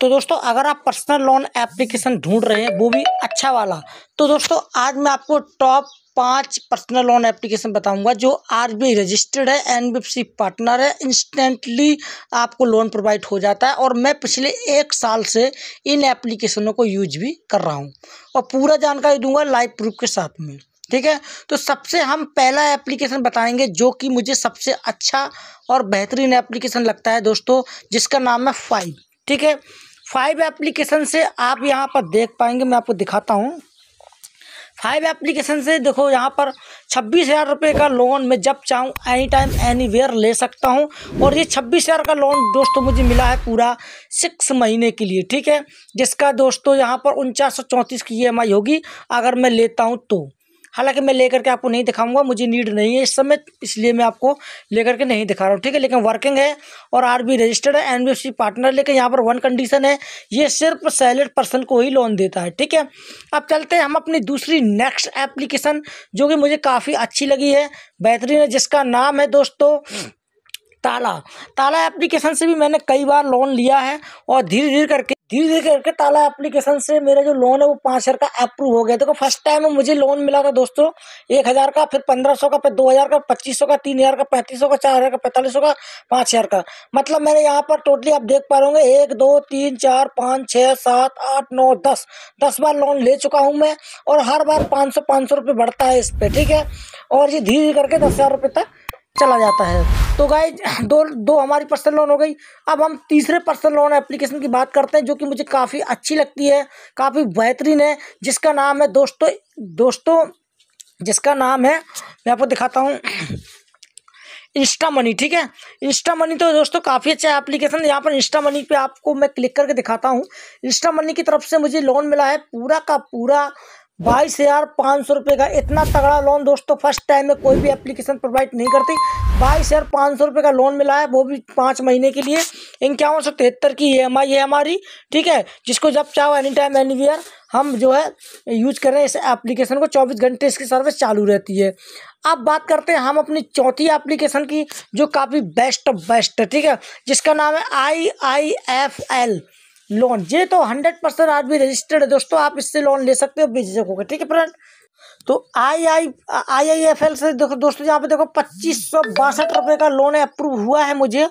तो दोस्तों अगर आप पर्सनल लोन एप्लीकेशन ढूंढ रहे हैं वो भी अच्छा वाला तो दोस्तों आज मैं आपको टॉप पांच पर्सनल लोन एप्लीकेशन बताऊंगा जो आर रजिस्टर्ड है सी पार्टनर है इंस्टेंटली आपको लोन प्रोवाइड हो जाता है और मैं पिछले एक साल से इन एप्लीकेशनों को यूज भी कर रहा हूँ और पूरा जानकारी दूंगा लाइव प्रूफ के साथ में ठीक है तो सबसे हम पहला एप्लीकेशन बताएंगे जो कि मुझे सबसे अच्छा और बेहतरीन एप्लीकेशन लगता है दोस्तों जिसका नाम है फाइव ठीक है फाइव एप्लीकेशन से आप यहाँ पर देख पाएंगे मैं आपको दिखाता हूँ फाइव एप्लीकेशन से देखो यहाँ पर छब्बीस हज़ार रुपये का लोन मैं जब चाहूँ एनी टाइम एनी वेयर ले सकता हूँ और ये छब्बीस हज़ार का लोन दोस्तों मुझे मिला है पूरा सिक्स महीने के लिए ठीक है जिसका दोस्तों यहाँ पर उनचास सौ चौंतीस की ई e होगी अगर मैं लेता हूँ तो हालांकि मैं लेकर के आपको नहीं दिखाऊंगा मुझे नीड नहीं है इस समय इसलिए मैं आपको लेकर के नहीं दिखा रहा हूँ ठीक है लेकिन वर्किंग है और आर बी रजिस्टर्ड है एन बी पार्टनर लेकिन यहाँ पर वन कंडीशन है ये सिर्फ सैलड पर्सन को ही लोन देता है ठीक है अब चलते हैं हम अपनी दूसरी नेक्स्ट एप्लीकेशन जो कि मुझे काफ़ी अच्छी लगी है बेहतरीन है जिसका नाम है दोस्तों ताला ताला एप्लीकेशन से भी मैंने कई बार लोन लिया है और धीरे धीरे करके धीरे धीरे करके ताला एप्लीकेशन से मेरा जो लोन है वो पाँच हज़ार का अप्रूव हो गया देखो फर्स्ट टाइम में मुझे लोन मिला था दोस्तों एक हज़ार का फिर पंद्रह सौ का फिर दो हज़ार का पच्चीस सौ का तीन हज़ार का पैंतीस सौ का चार हज़ार का पैंतालीस सौ का पाँच हज़ार का मतलब मैंने यहाँ पर टोटली आप देख पा रहे एक दो तीन चार पाँच छः सात आठ नौ दस दस बार लोन ले चुका हूँ मैं और हर बार पाँच सौ पाँच सौ रुपये बढ़ता है इस पर ठीक है और ये धीरे करके दस हज़ार रुपये तक चला जाता है तो गाय दो दो हमारी पर्सनल लोन हो गई अब हम तीसरे पर्सनल लोन एप्लीकेशन की बात करते हैं जो कि मुझे काफ़ी अच्छी लगती है काफ़ी बेहतरीन है जिसका नाम है दोस्तों दोस्तों जिसका नाम है मैं आपको दिखाता हूँ इंस्टा मनी ठीक है इंस्टा मनी तो दोस्तों काफ़ी अच्छा एप्लीकेशन यहाँ पर इंस्टा मनी पे आपको मैं क्लिक करके दिखाता हूँ इंस्टा मनी की तरफ से मुझे लोन मिला है पूरा का पूरा बाईस हज़ार पाँच सौ रुपये का इतना तगड़ा लोन दोस्तों फर्स्ट टाइम में कोई भी एप्लीकेशन प्रोवाइड नहीं करती बाईस हज़ार पाँच सौ रुपये का लोन मिला है वो भी पाँच महीने के लिए इक्यावन सौ तिहत्तर की ई एम आई है हमारी ठीक है जिसको जब चाहो एनी टाइम एनी वेयर हम जो है यूज कर रहे हैं इस एप्लीकेशन को चौबीस घंटे इसकी सर्विस चालू रहती है अब बात करते हैं हम अपनी चौथी एप्लीकेशन की जो काफ़ी बेस्ट ऑफ बेस्ट है ठीक है जिसका नाम है I I F L loan ये तो हंड्रेड परसेंट आदमी रजिस्टर्ड है दोस्तों आप इससे लोन ले सकते हो के ठीक है फ्रेंड तो आई आई आई आई एफ एल से देखो दोस्तों यहाँ पे देखो पच्चीस सौ बासठ रुपये का लोन अप्रूव हुआ है मुझे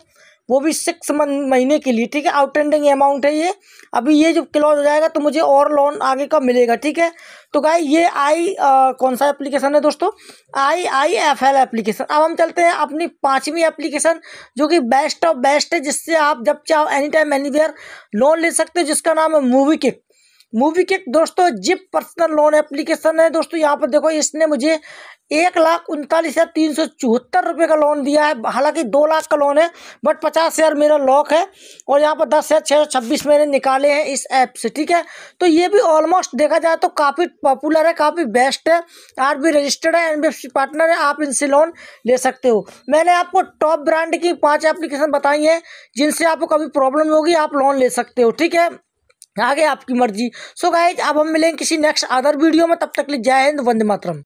वो भी सिक्स मंथ महीने के लिए ठीक है आउटस्टैंडिंग अमाउंट है ये अभी ये जब क्लोज हो जाएगा तो मुझे और लोन आगे का मिलेगा ठीक है तो गाय ये आई आ, कौन सा एप्लीकेशन है दोस्तों I I F L application अब हम चलते हैं अपनी पाँचवीं एप्लीकेशन जो कि बेस्ट ऑफ बेस्ट है जिससे आप जब चाहो एनी टाइम एनी लोन ले सकते हो जिसका नाम है मूवी किक मूवी के दोस्तों जिप पर्सनल लोन एप्लीकेशन है दोस्तों यहाँ पर देखो इसने मुझे एक लाख उनतालीस हज़ार तीन सौ चौहत्तर रुपये का लोन दिया है हालांकि दो लाख का लोन है बट पचास हज़ार मेरा लॉक है और यहाँ पर दस हज़ार छः सौ छब्बीस मैंने निकाले हैं इस ऐप से ठीक है तो ये भी ऑलमोस्ट देखा जाए तो काफ़ी पॉपुलर है काफ़ी बेस्ट है आर बी रजिस्टर्ड है एन पार्टनर है आप इनसे लोन ले सकते हो मैंने आपको टॉप ब्रांड की पाँच एप्लीकेशन बताई हैं जिनसे आपको कभी प्रॉब्लम होगी आप लोन ले सकते हो ठीक है आगे आपकी मर्जी सो गाइज अब हम मिलेंगे किसी नेक्स्ट अदर वीडियो में तब तक लिख जाए हिंद वंदे मातरम